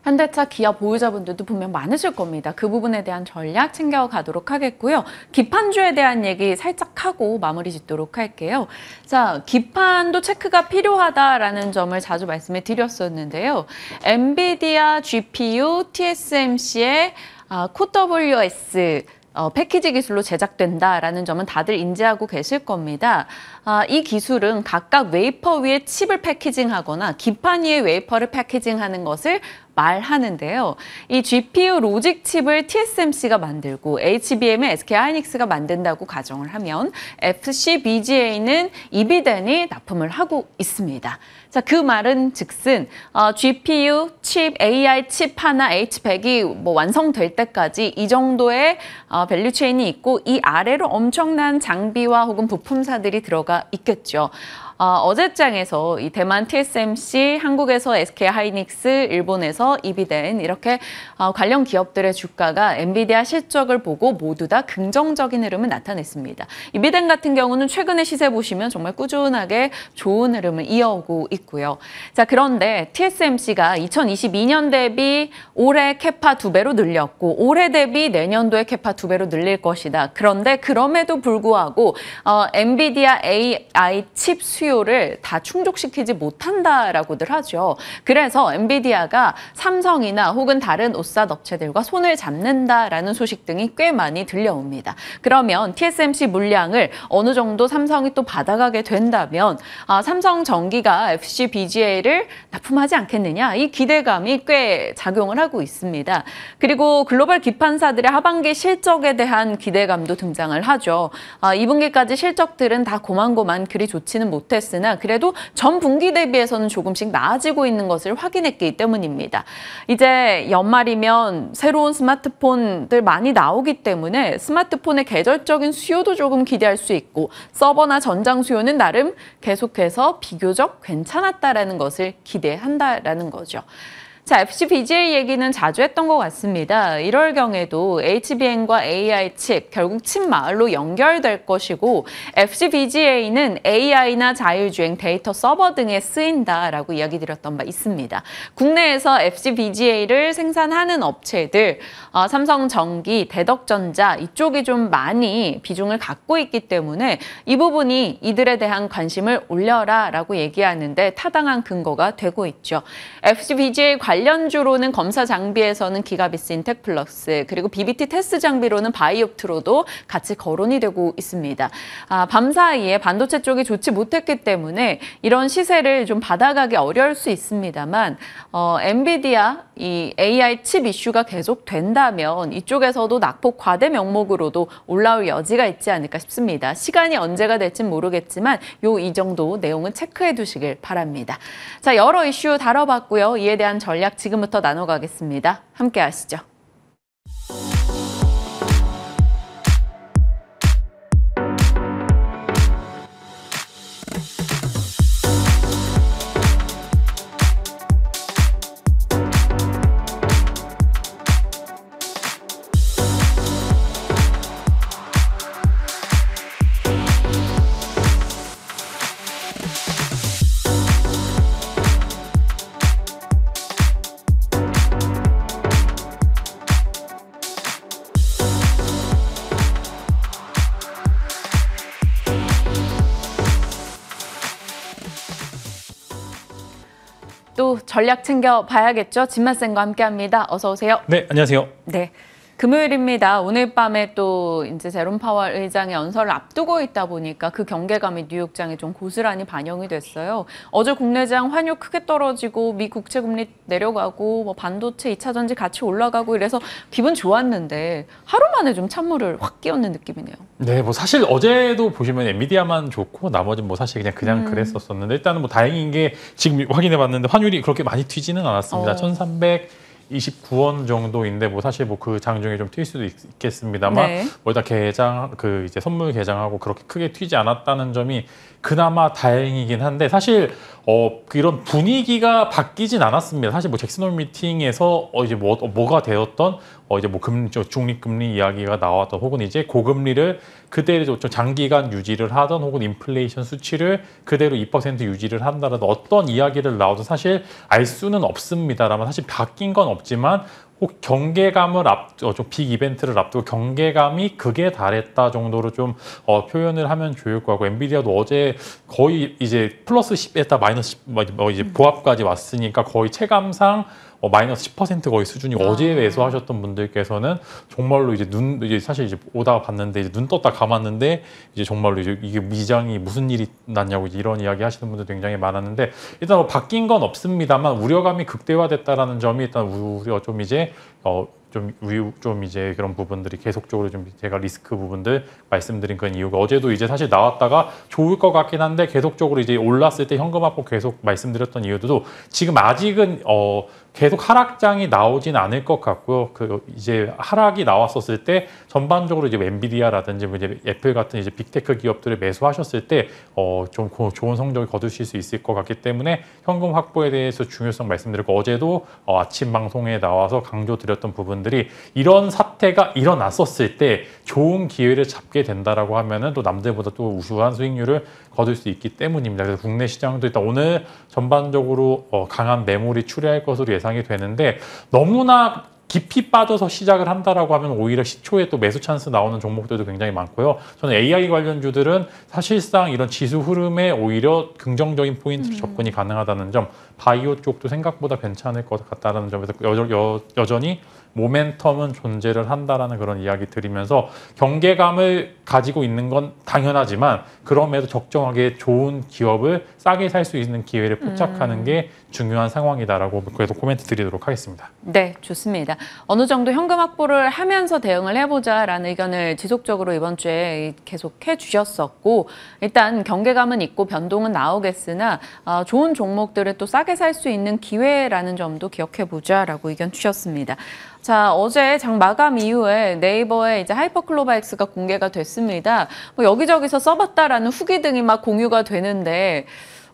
현대차 기아 보유자분들도 분명 많으실 겁니다. 그 부분에 대한 전략 챙겨가도록 하겠고요. 기판주에 대한 얘기 살짝 하고 마무리 짓도록 할게요. 자, 기판도 체크가 필요하다라는 점을 자주 말씀해 드렸었는데요. 엔비디아 GPU TSMC의 아, QWS 어, 패키지 기술로 제작된다라는 점은 다들 인지하고 계실 겁니다. 아, 이 기술은 각각 웨이퍼 위에 칩을 패키징하거나 기판 위에 웨이퍼를 패키징하는 것을 말하는데요. 이 GPU 로직 칩을 TSMC가 만들고 HBM의 SK 하이닉스가 만든다고 가정을 하면 FCBGA는 이비덴이 납품을 하고 있습니다. 자, 그 말은 즉슨 어, GPU 칩, AI 칩 하나 H100이 뭐 완성될 때까지 이 정도의 어, 밸류 체인이 있고 이 아래로 엄청난 장비와 혹은 부품사들이 들어가 있겠죠. 어, 아, 어제장에서 이 대만 TSMC, 한국에서 SK 하이닉스, 일본에서 이비덴 이렇게 어, 관련 기업들의 주가가 엔비디아 실적을 보고 모두 다 긍정적인 흐름을 나타냈습니다. 이비덴 같은 경우는 최근의 시세 보시면 정말 꾸준하게 좋은 흐름을 이어오고 있고요. 자 그런데 TSMC가 2022년 대비 올해 캐파 두 배로 늘렸고 올해 대비 내년도에 캐파 두 배로 늘릴 것이다. 그런데 그럼에도 불구하고 어, 엔비디아 AI 칩 수요 수요를 다 충족시키지 못한다라고들 하죠. 그래서 엔비디아가 삼성이나 혹은 다른 옷산 업체들과 손을 잡는다라는 소식 등이 꽤 많이 들려옵니다. 그러면 TSMC 물량을 어느 정도 삼성이 또 받아가게 된다면 아, 삼성 전기가 FCBGA를 납품하지 않겠느냐 이 기대감이 꽤 작용을 하고 있습니다. 그리고 글로벌 기판사들의 하반기 실적에 대한 기대감도 등장을 하죠. 아, 2분기까지 실적들은 다 고만고만 그리 좋지는 못해 감했으나 그래도 전 분기 대비해서는 조금씩 나아지고 있는 것을 확인했기 때문입니다. 이제 연말이면 새로운 스마트폰들 많이 나오기 때문에 스마트폰의 계절적인 수요도 조금 기대할 수 있고 서버나 전장 수요는 나름 계속해서 비교적 괜찮았다라는 것을 기대한다라는 거죠. 자, FC b a 얘기는 자주 했던 것 같습니다. 이럴 경에도 HBN과 AI 칩, 결국 칩마을로 연결될 것이고 FC b a 는 AI나 자율주행 데이터 서버 등에 쓰인다라고 이야기 드렸던 바 있습니다. 국내에서 FC b a 를 생산하는 업체들, 어, 아, 삼성전기, 대덕전자 이쪽이 좀 많이 비중을 갖고 있기 때문에 이 부분이 이들에 대한 관심을 올려라라고 얘기하는데 타당한 근거가 되고 있죠. FC b a 관련 관련주로는 검사 장비에서는 기가비스 인텍플러스 그리고 BBT 테스트 장비로는 바이옵트로도 같이 거론이 되고 있습니다. 아, 밤 사이에 반도체 쪽이 좋지 못했기 때문에 이런 시세를 좀 받아가기 어려울 수 있습니다만 어, 엔비디아 이 AI 칩 이슈가 계속 된다면 이쪽에서도 낙폭 과대 명목으로도 올라올 여지가 있지 않을까 싶습니다. 시간이 언제가 될진 모르겠지만 요 이 정도 내용은 체크해 두시길 바랍니다. 자 여러 이슈 다뤄봤고요. 이에 대한 전략 전략 지금부터 나눠가겠습니다. 함께 하시죠. 전략 챙겨 봐야겠죠. 진만쌤과 함께합니다. 어서 오세요. 네, 안녕하세요. 네. 금요일입니다. 오늘 밤에 또 이제 제롬 파월 의장의 연설을 앞두고 있다 보니까 그 경계감이 뉴욕장에 좀 고스란히 반영이 됐어요. 어제 국내장 환율 크게 떨어지고 미 국채 금리 내려가고 뭐 반도체 이차 전지 같이 올라가고 이래서 기분 좋았는데 하루 만에 좀 찬물을 확 끼얹는 느낌이네요. 네, 뭐 사실 어제도 보시면 엔비디아만 좋고 나머지는 뭐 사실 그냥 그냥 음. 그랬었었는데 일단은 뭐 다행인 게 지금 확인해 봤는데 환율이 그렇게 많이 튀지는 않았습니다. 어. 1300 29원 정도인데 뭐 사실 뭐 그 장중에 좀 튈 수도 있, 겠습니다만 네. 뭐 일단 개장 그 이제 선물 개장하고 그렇게 크게 튀지 않았다는 점이 그나마 다행이긴 한데 사실 어 이런 분위기가 바뀌진 않았습니다. 사실 뭐 잭슨홀 미팅에서 어 이제 뭐 뭐가 되었던 어 이제 뭐 금리 중립금리 이야기가 나왔던 혹은 이제 고금리를 그대로 좀 장기간 유지를 하던 혹은 인플레이션 수치를 그대로 2% 유지를 한다라든 어떤 이야기를 나와도 사실 알 수는 없습니다라만 사실 바뀐 건 없지만 혹 경계감을 앞좀 어, 빅 이벤트를 앞두고 경계감이 극에 달했다 정도로 좀 어, 표현을 하면 좋을 거고 엔비디아도 어제 거의 이제 플러스 10에다 마이너스 10뭐 뭐 이제 음. 보합까지 왔으니까 거의 체감상 어, 마이너스 10% 거의 수준이 아. 어제 매수하셨던 분들께서는 정말로 이제 눈 이제 사실 이제 오다 봤는데 이제 눈 떴다 감았는데 이제 정말로 이제 이게 미장이 무슨 일이 났냐고 이런 이야기 하시는 분들 굉장히 많았는데 일단 뭐 바뀐 건 없습니다만 우려감이 극대화됐다라는 점이 일단 우려 좀 이제 어, 좀, 우유, 좀 이제 그런 부분들이 계속적으로 좀 제가 리스크 부분들 말씀드린 그런 이유가 어제도 이제 사실 나왔다가 좋을 것 같긴 한데 계속적으로 이제 올랐을 때 현금 확보 계속 말씀드렸던 이유도 지금 아직은 어, 계속 하락장이 나오진 않을 것 같고요. 그 이제 하락이 나왔었을 때 전반적으로 이제 엔비디아라든지 뭐 이제 애플 같은 이제 빅테크 기업들을 매수하셨을 때 어 좀 좋은 성적을 거두실 수 있을 것 같기 때문에 현금 확보에 대해서 중요성 말씀드리고 어제도 어 아침 방송에 나와서 강조드렸던 부분들이 이런 사태가 일어났었을 때 좋은 기회를 잡게 된다라고 하면은 또 남들보다 또 우수한 수익률을 거둘 수 있기 때문입니다. 그래서 국내 시장도 일단 오늘 전반적으로 어, 강한 매물이 출회할 것으로 예상이 되는데 너무나 깊이 빠져서 시작을 한다라고 하면 오히려 시초에 또 매수 찬스 나오는 종목들도 굉장히 많고요. 저는 AI 관련주들은 사실상 이런 지수 흐름에 오히려 긍정적인 포인트로 음. 접근이 가능하다는 점, 바이오 쪽도 생각보다 괜찮을 것 같다는 점에서 여, 여, 여전히 모멘텀은 존재를 한다라는 그런 이야기 드리면서 경계감을 가지고 있는 건 당연하지만 그럼에도 적정하게 좋은 기업을 싸게 살 수 있는 기회를 음. 포착하는 음. 게 중요한 상황이다라고 그래도 코멘트 드리도록 하겠습니다. 네, 좋습니다. 어느 정도 현금 확보를 하면서 대응을 해보자라는 의견을 지속적으로 이번 주에 계속해 주셨었고 일단 경계감은 있고 변동은 나오겠으나 어, 좋은 종목들을 또 싸게 살 수 있는 기회라는 점도 기억해 보자라고 의견 주셨습니다. 자, 어제 장 마감 이후에 네이버에 이제 하이퍼클로바엑스가 공개가 됐습니다. 뭐 여기저기서 써봤다라는 후기 등이 막 공유가 되는데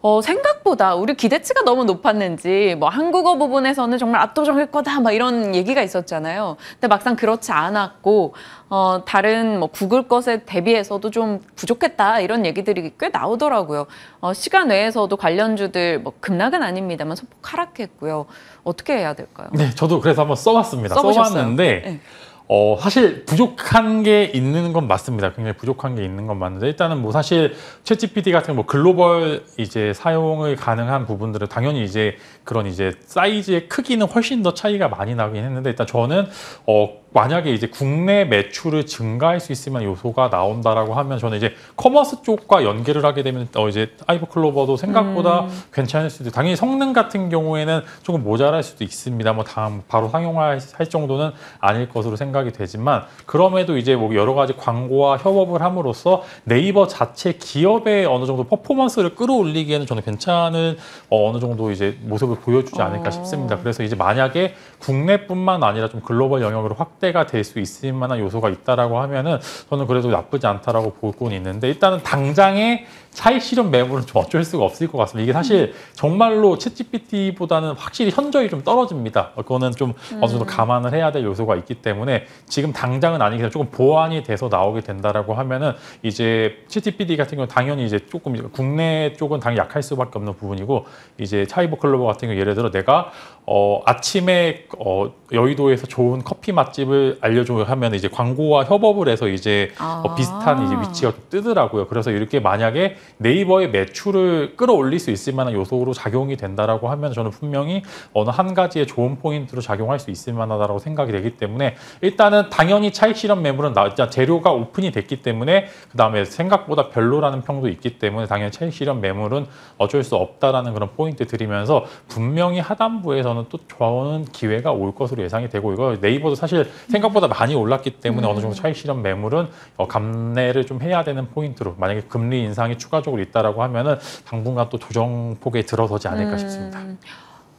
어, 생각보다 우리 기대치가 너무 높았는지 뭐 한국어 부분에서는 정말 압도적일 거다 막 이런 얘기가 있었잖아요. 근데 막상 그렇지 않았고 어, 다른 뭐 구글 것에 대비해서도 좀 부족했다 이런 얘기들이 꽤 나오더라고요. 어, 시간 외에서도 관련주들 뭐 급락은 아닙니다만 소폭 하락했고요. 어떻게 해야 될까요? 네, 저도 그래서 한번 써봤습니다. 써보셨어요? 써봤는데 네. 어, 사실 부족한 게 있는 건 맞습니다. 굉장히 부족한 게 있는 건 맞는데 일단은 뭐 사실 챗GPT 같은 뭐 글로벌 이제 사용을 가능한 부분들은 당연히 이제 그런 이제 사이즈의 크기는 훨씬 더 차이가 많이 나긴 했는데 일단 저는 어 만약에 이제 국내 매출을 증가할 수 있으면 요소가 나온다라고 하면 저는 이제 커머스 쪽과 연계를 하게 되면 어 이제 아이브 클로버도 생각보다 음. 괜찮을 수도 당연히 성능 같은 경우에는 조금 모자랄 수도 있습니다. 뭐 다음 바로 상용화할 정도는 아닐 것으로 생각이 되지만 그럼에도 이제 뭐 여러 가지 광고와 협업을 함으로써 네이버 자체 기업의 어느 정도 퍼포먼스를 끌어올리기에는 저는 괜찮은 어, 어느 정도 이제 모습을 보여주지 않을까 어. 싶습니다. 그래서 이제 만약에 국내뿐만 아니라 좀 글로벌 영역으로 확대 삿대가 될 수 있을 만한 요소가 있다라고 하면은 저는 그래도 나쁘지 않다라고 보고는 있는데 일단은 당장에 차익 실현 매물은 좀 어쩔 수가 없을 것 같습니다. 이게 사실 음. 정말로 채 g 피티보다는 확실히 현저히 좀 떨어집니다. 그거는 좀 음. 어느 정도 감안을 해야 될 요소가 있기 때문에 지금 당장은 아니지만 조금 보완이 돼서 나오게 된다라고 하면은 이제 채 g 피티 같은 경우는 당연히 이제 조금 국내 쪽은 당연히 약할 수밖에 없는 부분이고 이제 차이버 클로버 같은 경우 예를 들어 내가 어 아침에 어 여의도에서 좋은 커피 맛집을 알려줘 하면 이제 광고와 협업을 해서 이제 아어 아. 비슷한 이제 위치가 좀 뜨더라고요. 그래서 이렇게 만약에 네이버의 매출을 끌어올릴 수 있을 만한 요소로 작용이 된다라고 하면 저는 분명히 어느 한 가지의 좋은 포인트로 작용할 수 있을 만하다라고 생각이 되기 때문에 일단은 당연히 차익 실현 매물은 나, 재료가 오픈이 됐기 때문에 그다음에 생각보다 별로라는 평도 있기 때문에 당연히 차익 실현 매물은 어쩔 수 없다라는 그런 포인트 드리면서 분명히 하단부에서는 또 좋은 기회가 올 것으로 예상이 되고 이거 네이버도 사실 생각보다 많이 올랐기 때문에 음. 어느 정도 음. 차익 실현 매물은 어, 감내를 좀 해야 되는 포인트로 만약에 금리 인상이 추가 추가적으로 있다라고 하면은 당분간 또 조정폭에 들어서지 않을까 음. 싶습니다.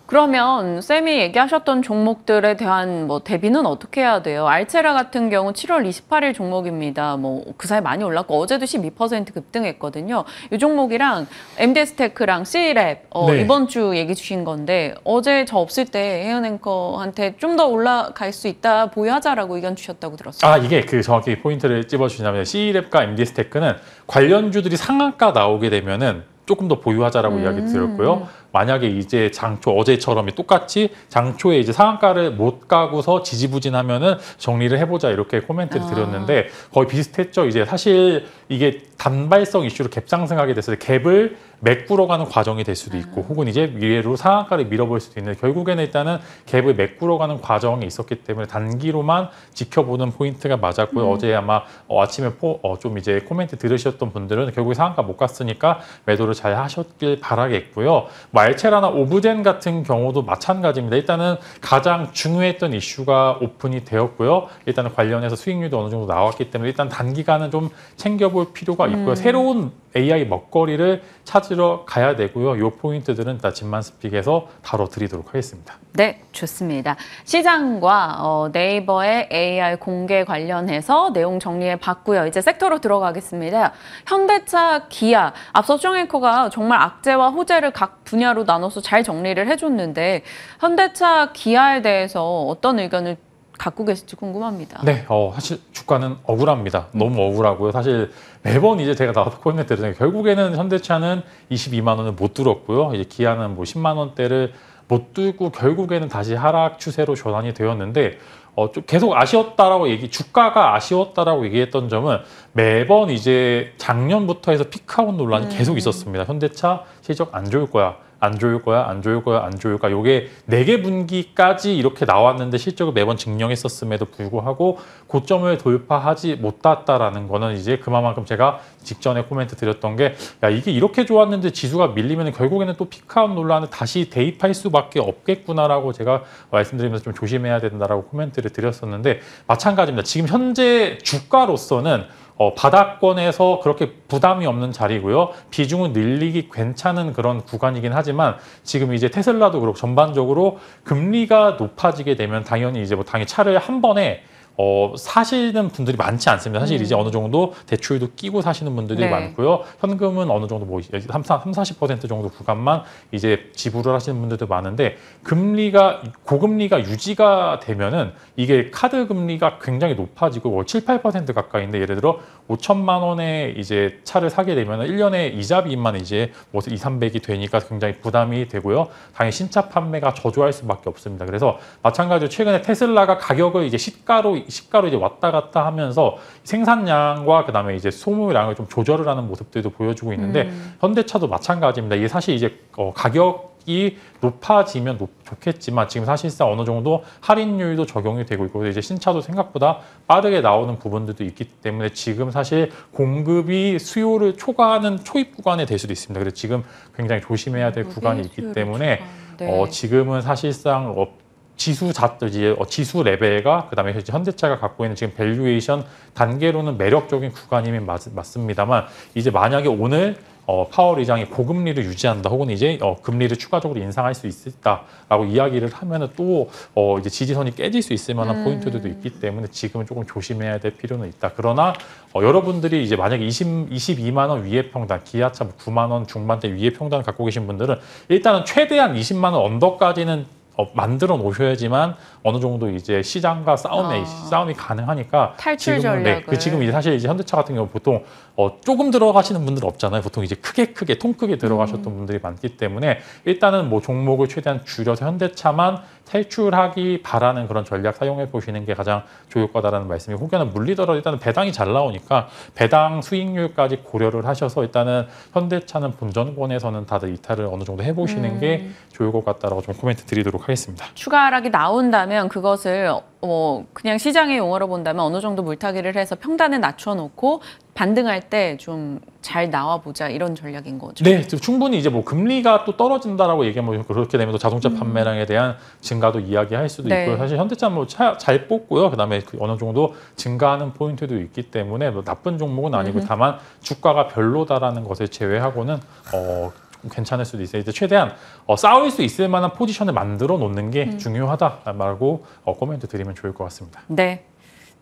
그러면 쌤이 얘기하셨던 종목들에 대한 뭐 대비는 어떻게 해야 돼요? 알체라 같은 경우 7월 28일 종목입니다. 뭐 그 사이 많이 올랐고 어제도 12% 급등했거든요. 이 종목이랑 MD스테크랑 C랩 어, 네. 이번 주 얘기 주신 건데 어제 저 없을 때 해은 앵커한테 좀 더 올라갈 수 있다 보유하자라고 의견 주셨다고 들었어요. 아 이게 그 정확히 포인트를 찝어주시냐면 C랩과 MD스테크는 관련주들이 상한가 나오게 되면은 조금 더 보유하자라고 음. 이야기 드렸고요. 만약에 이제 장초 어제처럼 똑같이 장초에 이제 상한가를 못 가고서 지지부진하면은 정리를 해보자 이렇게 코멘트를 아. 드렸는데 거의 비슷했죠. 이제 사실 이게 단발성 이슈로 갭 상승하게 됐어요 갭을 메꾸러 가는 과정이 될 수도 있고 음. 혹은 이제 위로 상한가를 밀어볼 수도 있는 결국에는 일단은 갭을 메꾸러 가는 과정이 있었기 때문에 단기로만 지켜보는 포인트가 맞았고요. 음. 어제 아마 어, 아침에 포, 어, 좀 이제 코멘트 들으셨던 분들은 결국 상한가 못 갔으니까 매도를 잘 하셨길 바라겠고요. 뭐 알체라나 오브젠 같은 경우도 마찬가지입니다. 일단은 가장 중요했던 이슈가 오픈이 되었고요. 일단은 관련해서 수익률도 어느 정도 나왔기 때문에 일단 단기간은 좀 챙겨볼 필요가 있고요. 음. 새로운 AI 먹거리를 찾아 찾으러 가야 되고요. 요 포인트들은 다 진만스픽에서 다뤄드리도록 하겠습니다. 네, 좋습니다. 시장과 어, 네이버의 AI 공개 관련해서 내용 정리해 봤고요. 이제 섹터로 들어가겠습니다. 현대차, 기아, 앞서 쇼앵커가 정말 악재와 호재를 각 분야로 나눠서 잘 정리를 해줬는데 현대차, 기아에 대해서 어떤 의견을 갖고 계실지 궁금합니다. 네, 어, 사실 주가는 억울합니다. 너무 억울하고요. 사실 매번 이제 제가 나와서 코인트를 결국에는 현대차는 22만 원을 못 뚫었고요. 이제 기아는 뭐 10만 원대를 못 뚫고 결국에는 다시 하락 추세로 전환이 되었는데 어, 좀 계속 아쉬웠다라고 얘기, 주가가 아쉬웠다라고 얘기했던 점은 매번 이제 작년부터 해서 피카온 논란이 네. 계속 있었습니다. 현대차 실적 안 좋을 거야. 안 좋을 거야, 안 좋을 거야, 안 좋을 거야. 요게 네개 분기까지 이렇게 나왔는데 실적을 매번 증명했었음에도 불구하고 고점을 돌파하지 못했다라는 거는 이제 그만큼 제가 직전에 코멘트 드렸던 게 야, 이게 이렇게 좋았는데 지수가 밀리면 결국에는 또피크아 논란을 다시 대입할 수밖에 없겠구나라고 제가 말씀드리면서 좀 조심해야 된다라고 코멘트를 드렸었는데 마찬가지입니다. 지금 현재 주가로서는 어, 바닥권에서 그렇게 부담이 없는 자리고요. 비중은 늘리기 괜찮은 그런 구간이긴 하지만 지금 이제 테슬라도 그렇고 전반적으로 금리가 높아지게 되면 당연히 이제 뭐 당연히 차를 한 번에 어, 사시는 분들이 많지 않습니다. 사실 음. 이제 어느 정도 대출도 끼고 사시는 분들이 네. 많고요. 현금은 어느 정도 뭐 3, 40, 40% 정도 구간만 이제 지불을 하시는 분들도 많은데 금리가 고금리가 유지가 되면은 이게 카드 금리가 굉장히 높아지고 7, 뭐 8% 가까이인데 예를 들어 5천만 원에 이제 차를 사게 되면 은 1년에 이자비만 이제 뭐 2, 300이 되니까 굉장히 부담이 되고요. 당연히 신차 판매가 저조할 수밖에 없습니다. 그래서 마찬가지로 최근에 테슬라가 가격을 이제 시가로 시가로 이제 왔다 갔다 하면서 생산량과 그다음에 이제 소모량을 좀 조절을 하는 모습들도 보여주고 있는데 음. 현대차도 마찬가지입니다. 이게 사실 이제 어, 가격 이 높아지면 높, 좋겠지만 지금 사실상 어느 정도 할인율도 적용이 되고 있고 이제 신차도 생각보다 빠르게 나오는 부분들도 있기 때문에 지금 사실 공급이 수요를 초과하는 초입 구간이될 수도 있습니다. 그래서 지금 굉장히 조심해야 될 구간이 있기 때문에 어, 네. 어, 지금은 사실상 지수 자 이제 어, 지수 레벨과 그다음에 현대차가 갖고 있는 지금 밸류에이션 단계로는 매력적인 구간임이 맞, 맞습니다만 이제 만약에 오늘 어, 파월 의장이 고금리를 유지한다 혹은 이제 어, 금리를 추가적으로 인상할 수 있다라고 이야기를 하면은 또 어, 이제 지지선이 깨질 수 있을 만한 음. 포인트들도 있기 때문에 지금은 조금 조심해야 될 필요는 있다. 그러나 어, 여러분들이 이제 만약에 20, 22만 원 위에 평단, 기아차 9만 뭐 원 중반대 위에 평단을 갖고 계신 분들은 일단은 최대한 20만 원 언더까지는 어, 만들어 놓으셔야지만 어느 정도 이제 시장과 싸움에 아. 싸움이 가능하니까 탈출 지금, 네, 전략을. 그 지금 이제 사실 이제 현대차 같은 경우 보통 어, 조금 들어가시는 분들 없잖아요. 보통 이제 크게 크게 통 크게 음. 들어가셨던 분들이 많기 때문에 일단은 뭐 종목을 최대한 줄여서 현대차만 탈출하기 바라는 그런 전략 사용해 보시는 게 가장 좋을 거다라는 말씀이 혹여나 물리더라도 일단은 배당이 잘 나오니까 배당 수익률까지 고려를 하셔서 일단은 현대차는 본전권에서는 다들 이탈을 어느 정도 해보시는 음. 게 좋을 것 같다라고 좀 코멘트 드리도록 하겠습니다. 추가 하락이 나온다면 그것을 뭐 그냥 시장의 용어로 본다면 어느 정도 물타기를 해서 평단에 낮춰놓고 반등할 때 좀 잘 나와보자 이런 전략인 거죠. 네, 충분히 이제 뭐 금리가 또 떨어진다라고 얘기하면 뭐 그렇게 되면 또 자동차 음. 판매량에 대한 증가도 이야기할 수도 네. 있고 사실 현대차 뭐잘 뽑고요. 그다음에 그 어느 정도 증가하는 포인트도 있기 때문에 뭐 나쁜 종목은 아니고 음흠. 다만 주가가 별로다라는 것을 제외하고는 어. 괜찮을 수도 있어요. 이제 최대한 어, 싸울 수 있을 만한 포지션을 만들어 놓는 게 음. 중요하다라고 어, 코멘트 드리면 좋을 것 같습니다. 네.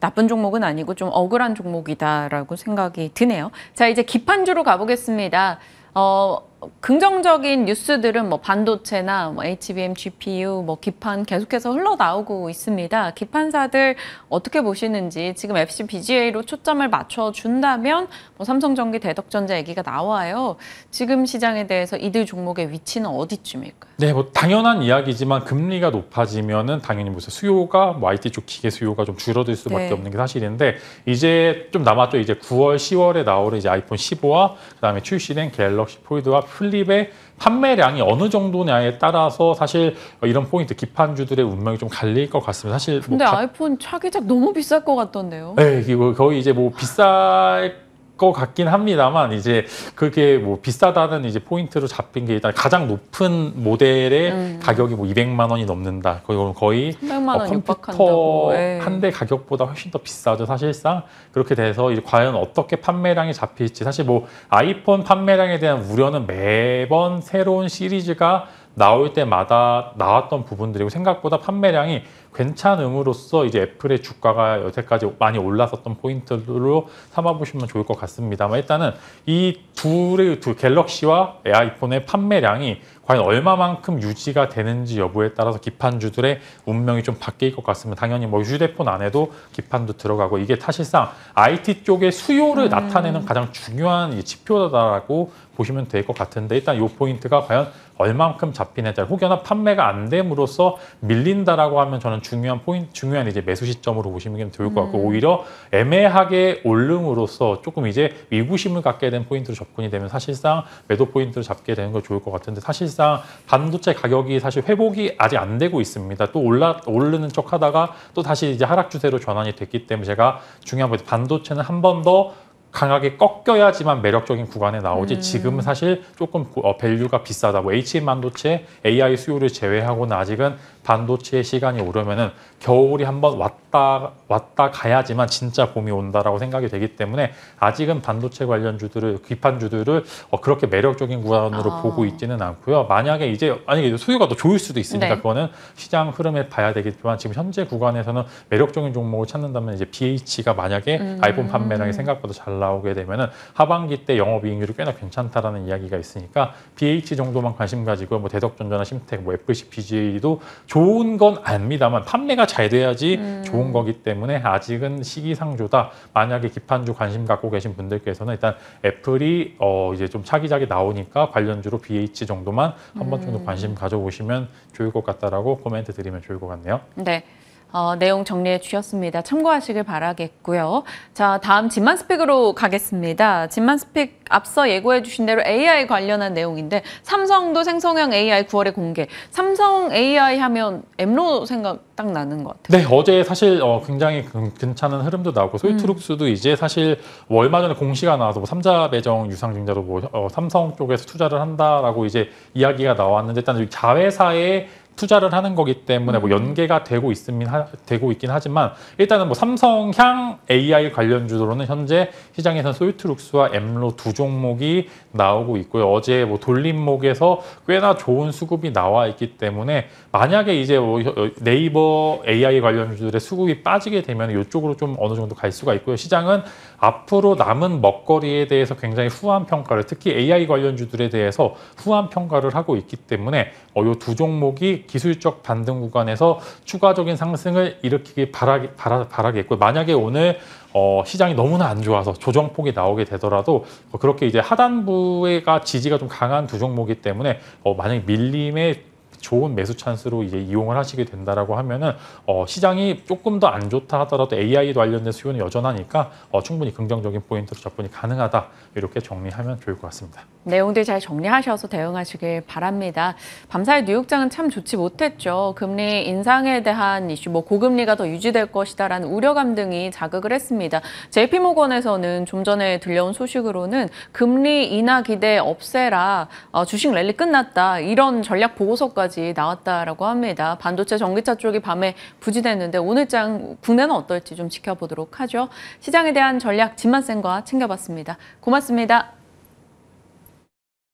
나쁜 종목은 아니고 좀 억울한 종목이다라고 생각이 드네요. 자, 이제 기판주로 가보겠습니다. 어, 긍정적인 뉴스들은 뭐 반도체나 뭐 HBM, GPU, 뭐 기판 계속해서 흘러나오고 있습니다. 기판사들 어떻게 보시는지 지금 FC BGA로 초점을 맞춰준다면 뭐 삼성전기, 대덕전자 얘기가 나와요. 지금 시장에 대해서 이들 종목의 위치는 어디쯤일까요? 네, 뭐 당연한 이야기지만 금리가 높아지면은 당연히 무슨 수요가 뭐 IT 쪽 기계 수요가 좀 줄어들 수밖에 네. 없는 게 사실인데 이제 좀 남았죠. 이제 9월, 10월에 나올 이제 아이폰 15와 그다음에 출시된 갤럭시 폴드와 플립의 판매량이 어느 정도냐에 따라서 사실 이런 포인트 기판주들의 운명이 좀 갈릴 것 같습니다. 사실 뭐 근데 뭐 가... 아이폰 차기작 너무 비쌀 것 같던데요? 네, 거의 이제 뭐 비쌀 것 같긴 합니다만 이제 그게 뭐 비싸다는 이제 포인트로 잡힌 게 일단 가장 높은 모델의 음. 가격이 뭐 200만 원이 넘는다. 거의 거의 3 어, 컴퓨터 한대 예. 가격보다 훨씬 더 비싸죠 사실상 그렇게 돼서 이제 과연 어떻게 판매량이 잡힐지 사실 뭐 아이폰 판매량에 대한 우려는 매번 새로운 시리즈가 나올 때마다 나왔던 부분들이고 생각보다 판매량이 괜찮음으로써 이제 애플의 주가가 여태까지 많이 올랐섰던 포인트로 삼아보시면 좋을 것같습니다 일단은 이 둘의 두 갤럭시와 아이폰의 판매량이 과연 얼마만큼 유지가 되는지 여부에 따라서 기판주들의 운명이 좀 바뀔 것 같습니다. 당연히 뭐 휴대폰 안에도 기판도 들어가고 이게 사실상 IT 쪽의 수요를 음. 나타내는 가장 중요한 지표다라고 보시면 될 것 같은데 일단 이 포인트가 과연 얼만큼 잡히는지 혹여나 판매가 안 됨으로써 밀린다라고 하면 저는 중요한 포인트 중요한 이제 매수 시점으로 보시면 좋을 것 같고 음. 오히려 애매하게 올름으로써 조금 이제 의구심을 갖게 된 포인트로 접근이 되면 사실상 매도 포인트로 잡게 되는 거 좋을 것 같은데 사실 사실상 반도체 가격이 사실 회복이 아직 안 되고 있습니다. 또 올라 오르는 척하다가 또 다시 이제 하락 추세로 전환이 됐기 때문에 제가 중요한 거죠. 반도체는 한번더 강하게 꺾여야지만 매력적인 구간에 나오지 음. 지금 사실 조금 어, 밸류가 비싸다고 HM 반도체 AI 수요를 제외하고는 아직은 반도체의 시간이 오려면은 겨울이 한번 왔다 왔다 가야지만 진짜 봄이 온다라고 생각이 되기 때문에 아직은 반도체 관련 주들을 귀판 주들을 어, 그렇게 매력적인 구간으로 아. 보고 있지는 않고요. 만약에 이제 아니 수요가 더 좋을 수도 있으니까 네. 그거는 시장 흐름에 봐야 되겠지만 지금 현재 구간에서는 매력적인 종목을 찾는다면 이제 BH가 만약에 음. 아이폰 판매량이 생각보다 잘 나오게 되면은 하반기 때 영업이익률이 꽤나 괜찮다라는 이야기가 있으니까 BH 정도만 관심 가지고 뭐 대덕전자나 심텍, 뭐 FCP BGA도 좋은 건 압니다만 판매가 잘 돼야지 음. 좋은 거기 때문에 아직은 시기상조다. 만약에 기판주 관심 갖고 계신 분들께서는 일단 애플이 어 이제 좀 차기작이 나오니까 관련주로 BH 정도만 한 번 정도 음. 관심 가져보시면 좋을 것 같다라고 코멘트 드리면 좋을 것 같네요. 네. 어, 내용 정리해 주셨습니다. 참고하시길 바라겠고요. 자, 다음 진만 스픽으로 가겠습니다. 진만 스픽 앞서 예고해 주신 대로 AI 관련한 내용인데 삼성도 생성형 AI 9월에 공개. 삼성 AI 하면 엠로 생각 딱 나는 것 같아요. 네, 어제 사실 어, 굉장히 그 괜찮은 흐름도 나오고 소이트룩스도 음. 이제 사실 뭐 얼마 전에 공시가 나와서 뭐 3자 배정 유상 증자로 뭐 어, 삼성 쪽에서 투자를 한다라고 이제 이야기가 나왔는데 일단 자회사의 투자를 하는 거기 때문에 뭐 음. 연계가 되고 있으면 되고 있긴 하지만 일단은 뭐 삼성향 AI 관련 주도로는 현재 시장에선 솔트룩스와 엠로 두 종목이 나오고 있고요. 어제 뭐 돌림목에서 꽤나 좋은 수급이 나와 있기 때문에 만약에 이제 뭐 어, 네이버 AI 관련 주들의 수급이 빠지게 되면 이쪽으로 좀 어느 정도 갈 수가 있고요. 시장은 앞으로 남은 먹거리에 대해서 굉장히 후한 평가를 특히 AI 관련주들에 대해서 후한 평가를 하고 있기 때문에 어, 요 두 종목이 기술적 반등 구간에서 추가적인 상승을 일으키길 바라기, 바라, 바라겠고 만약에 오늘 어, 시장이 너무나 안 좋아서 조정폭이 나오게 되더라도 어, 그렇게 이제 하단부가 지지가 좀 강한 두 종목이기 때문에 어, 만약 에밀림에 좋은 매수 찬스로 이제 이용을 하시게 된다라고 하면은 어, 시장이 조금 더 안 좋다 하더라도 a i 관련된 수요는 여전하니까 어, 충분히 긍정적인 포인트로 접근이 가능하다. 이렇게 정리하면 좋을 것 같습니다. 내용들 잘 정리하셔서 대응하시길 바랍니다. 밤사이 뉴욕장은 참 좋지 못했죠. 금리 인상에 대한 이슈, 뭐 고금리가 더 유지될 것이다라는 우려감 등이 자극을 했습니다. JP모건에서는 좀 전에 들려온 소식으로는 금리 인하 기대 없애라, 어, 주식 랠리 끝났다 이런 전략 보고서까지 나왔다라고 합니다. 반도체, 전기차 쪽이 밤에 부진했는데 오늘장 국내는 어떨지 좀 지켜보도록 하죠. 시장에 대한 전략 집만센과 챙겨봤습니다. 고맙습니다. 고맙습니다.